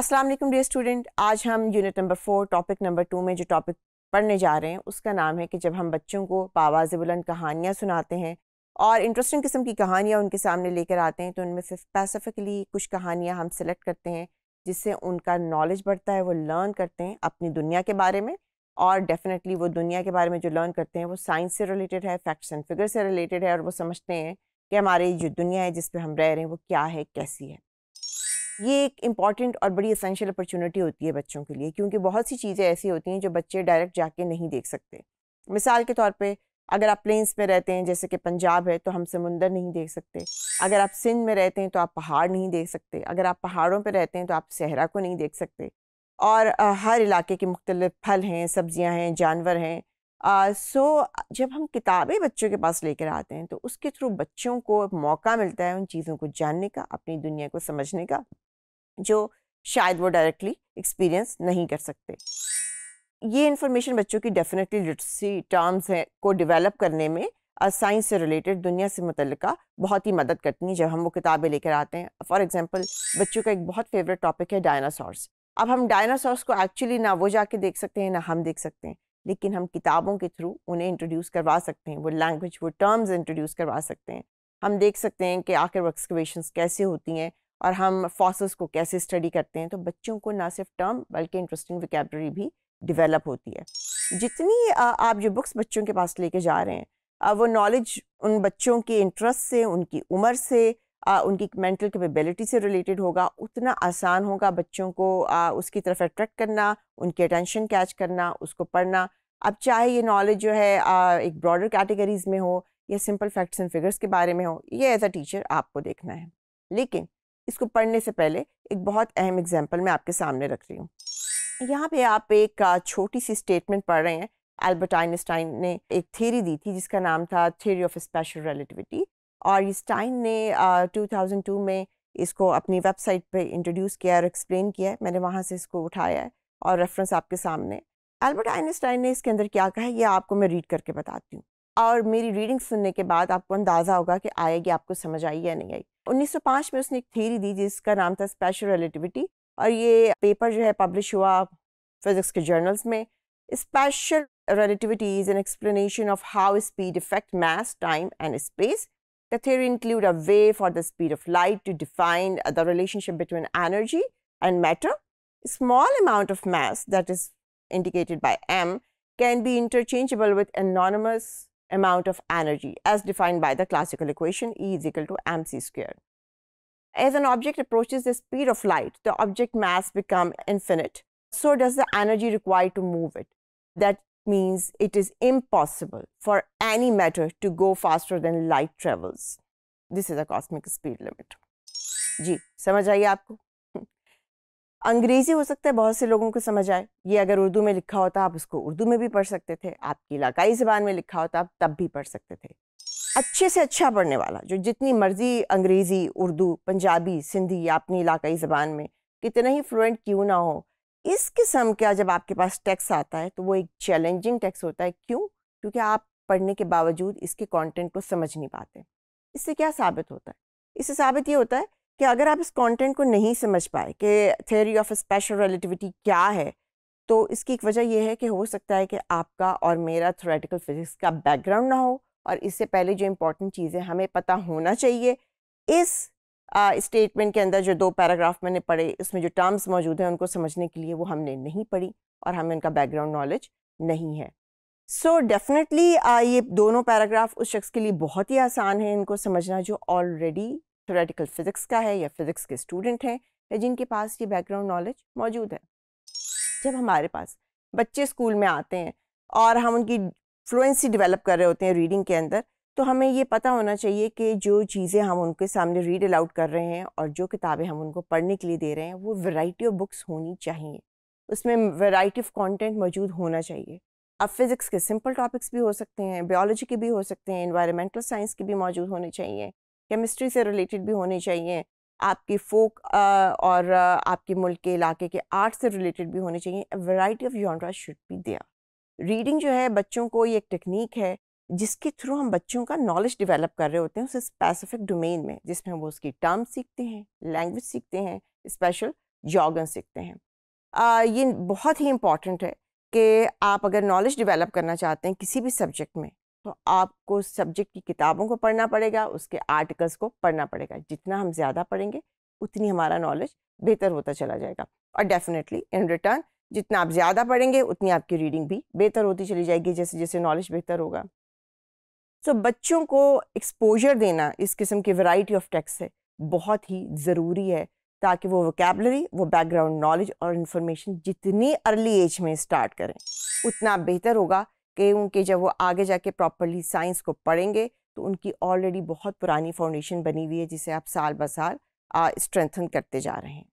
अस्सलाम वालेकुम dear student आज हम unit number four topic number two में जो टॉपिक पढ़ने जा रहे हैं उसका नाम है कि जब हम बच्चों को बावाज बुलंद कहानियाँ सुनाते हैं और इंटरेस्टिंग किस्म की कहानियाँ उनके सामने लेकर आते हैं तो उनमें से स्पेसिफिकली कुछ कहानियाँ हम सेलेक्ट करते हैं जिससे उनका नॉलेज बढ़ता है वो लर्न करते हैं अपनी दुनिया के बारे में और डेफिनेटली वो दुनिया के बारे में जो लर्न करते हैं वो साइंस से रिलेटेड है फैक्ट्स एंड फिगर से रिलेटेड है और वो समझते हैं कि हमारी जो दुनिया है जिस पर हम रह रहे हैं वो क्या है कैसी है ये एक इम्पॉर्टेंट और बड़ी असेंशियल अपॉर्चुनिटी होती है बच्चों के लिए क्योंकि बहुत सी चीज़ें ऐसी होती हैं जो बच्चे डायरेक्ट जाके नहीं देख सकते मिसाल के तौर पे अगर आप प्लेन्स में रहते हैं जैसे कि पंजाब है तो हम समुंदर नहीं देख सकते अगर आप सिंध में रहते हैं तो आप पहाड़ नहीं देख सकते अगर आप पहाड़ों पर रहते हैं तो आप सहरा को नहीं देख सकते और हर इलाके के मुख्तलिफ फल हैं सब्ज़ियाँ हैं जानवर हैं सो जब हम किताबें बच्चों के पास लेकर आते हैं तो उसके थ्रू बच्चों को मौका मिलता है उन चीज़ों को जानने का अपनी दुनिया को समझने का जो शायद वो डायरेक्टली एक्सपीरियंस नहीं कर सकते ये इन्फॉर्मेशन बच्चों की डेफिनेटली लिटरेसी टर्म्स हैं को डेवलप करने में और साइंस से रिलेटेड दुनिया से मुतल बहुत ही मदद करती हैं जब हम वो किताबें लेकर आते हैं फॉर एग्जाम्पल बच्चों का एक बहुत फेवरेट टॉपिक है डायनासॉर्स अब हम डायनासॉर्स को एक्चुअली ना वो जाके देख सकते हैं ना हम देख सकते हैं लेकिन हम किताबों के थ्रू उन्हें इंट्रोड्यूस करवा सकते हैं वो लैंग्वेज वो टर्म्स इंट्रोड्यूस करवा सकते हैं हम देख सकते हैं कि आखिर एक्सकवेशन कैसे होती हैं और हम फॉसल्स को कैसे स्टडी करते हैं तो बच्चों को ना सिर्फ टर्म बल्कि इंटरेस्टिंग विकेबरी भी डिवेलप होती है जितनी आप जो बुक्स बच्चों के पास लेके जा रहे हैं वो नॉलेज उन बच्चों के इंटरेस्ट से उनकी उम्र से उनकी मेंटल कैपेबिलिटी से रिलेटेड होगा उतना आसान होगा बच्चों को उसकी तरफ अट्रैक्ट करना उनकी अटेंशन कैच करना उसको पढ़ना अब चाहे ये नॉलेज जो है एक ब्रॉडर कैटेगरीज में हो या सिंपल फैक्ट्स एंड फिगर्स के बारे में हो ये एज अ टीचर आपको देखना है लेकिन इसको पढ़ने से पहले एक बहुत अहम एग्जाम्पल मैं आपके सामने रख रही हूँ यहाँ पे आप एक छोटी सी स्टेटमेंट पढ़ रहे हैं एल्बर्ट आइनस्टाइन ने एक थ्योरी दी थी जिसका नाम था थ्योरी ऑफ स्पेशल रिलेटिविटी और स्टाइन ने टू थाउजेंड टू में इसको अपनी वेबसाइट पे इंट्रोड्यूस किया और एक्सप्लेन किया है मैंने वहाँ से इसको उठाया है और रेफरेंस आपके सामने एल्बर्ट आइनस्टाइन ने इसके अंदर क्या कहा है ये आपको मैं रीड करके बताती हूँ और मेरी रीडिंग सुनने के बाद आपको अंदाज़ा होगा कि आएगी आपको समझ आई या नहीं आई 1905 में उसने एक थ्योरी दी जिसका नाम था स्पेशल रिलेटिविटी और ये पेपर जो है पब्लिश हुआ फिजिक्स के जर्नल्स में special relativity is an explanation of how speed affect mass, time and space. The theory include a way for the speed of light to define the relationship between energy and matter. A small amount of mass that is indicated by m can be interchangeable with anonymous amount of energy as defined by the classical equation E is equal to mc squared. As an object approaches the speed of light, the object mass becomes infinite. So does the energy required to move it. That means it is impossible for any matter to go faster than light travels. This is a cosmic speed limit. Ji, समझ आई आपको अंग्रेज़ी हो सकता है बहुत से लोगों को समझ आए ये अगर उर्दू में लिखा होता आप उसको उर्दू में भी पढ़ सकते थे आपकी इलाकाई ज़बान में लिखा होता आप तब भी पढ़ सकते थे अच्छे से अच्छा पढ़ने वाला जो जितनी मर्ज़ी अंग्रेज़ी उर्दू पंजाबी सिंधी या अपनी इलाकाई ज़बान में कितना ही फ्लुएंट क्यों ना हो इस किस्म का जब आपके पास टैक्स आता है तो वो एक चैलेंजिंग टैक्स होता है क्यों क्योंकि आप पढ़ने के बावजूद इसके कंटेंट को समझ नहीं पाते इससे क्या साबित होता है इससे साबित ये होता है कि अगर आप इस कंटेंट को नहीं समझ पाए कि थ्योरी ऑफ स्पेशल रिलेटिविटी क्या है तो इसकी एक वजह यह है कि हो सकता है कि आपका और मेरा थोरेटिकल फिजिक्स का बैकग्राउंड ना हो और इससे पहले जो इम्पोर्टेंट चीज़ें हमें पता होना चाहिए इस स्टेटमेंट के अंदर जो दो पैराग्राफ मैंने पढ़े इसमें जो टर्म्स मौजूद हैं उनको समझने के लिए वो हमने नहीं पढ़ी और हमें उनका बैकग्राउंड नॉलेज नहीं है सो so, डेफिनेटली ये दोनों पैराग्राफ उस शख्स के लिए बहुत ही आसान है इनको समझना जो ऑलरेडी थोरेटिकल फ़िज़िक्स का है या फ़िज़िक्स के स्टूडेंट हैं या जिनके पास ये बैकग्राउंड नॉलेज मौजूद है जब हमारे पास बच्चे स्कूल में आते हैं और हम उनकी फ्लुएंसी डेवलप कर रहे होते हैं रीडिंग के अंदर तो हमें ये पता होना चाहिए कि जो चीज़ें हम उनके सामने रीड अलाउड कर रहे हैं और जो किताबें हम उनको पढ़ने के लिए दे रहे हैं वो वैरायटी ऑफ बुक्स होनी चाहिए उसमें वैरायटी ऑफ कंटेंट मौजूद होना चाहिए अब फिज़िक्स के सिंपल टॉपिक्स भी हो सकते हैं बायोलॉजी के भी हो सकते हैं इन्वायरमेंटल साइंस के भी मौजूद होने चाहिए केमिस्ट्री से रिलेटेड भी होने चाहिए आपकी फोक और आपके मुल्क के इलाके के आर्ट से रिलेटेड भी होने चाहिए variety of genre should be there reading जो है बच्चों को ये एक टेक्निक है जिसके थ्रू हम बच्चों का नॉलेज डेवलप कर रहे होते हैं उस स्पेसिफिक डोमेन में जिसमें वो उसकी टर्म सीखते हैं लैंग्वेज सीखते हैं स्पेशल जॉगन सीखते हैं आ, ये बहुत ही इम्पॉर्टेंट है कि आप अगर नॉलेज डेवलप करना चाहते हैं किसी भी सब्जेक्ट में तो आपको सब्जेक्ट की किताबों को पढ़ना पड़ेगा उसके आर्टिकल्स को पढ़ना पड़ेगा जितना हम ज़्यादा पढ़ेंगे उतनी हमारा नॉलेज बेहतर होता चला जाएगा और डेफिनेटली इन रिटर्न जितना आप ज़्यादा पढ़ेंगे उतनी आपकी रीडिंग भी बेहतर होती चली जाएगी जैसे जैसे नॉलेज बेहतर होगा सो so, बच्चों को एक्सपोजर देना इस किस्म की वैरायटी ऑफ टेक्स्ट है बहुत ही ज़रूरी है ताकि वो वोकेबलरी वो बैकग्राउंड नॉलेज और इन्फॉर्मेशन जितनी अर्ली एज में स्टार्ट करें उतना बेहतर होगा कि उनके जब वो आगे जाके प्रॉपरली साइंस को पढ़ेंगे तो उनकी ऑलरेडी बहुत पुरानी फाउंडेशन बनी हुई है जिसे आप साल ब साल स्ट्रेंथन करते जा रहे हैं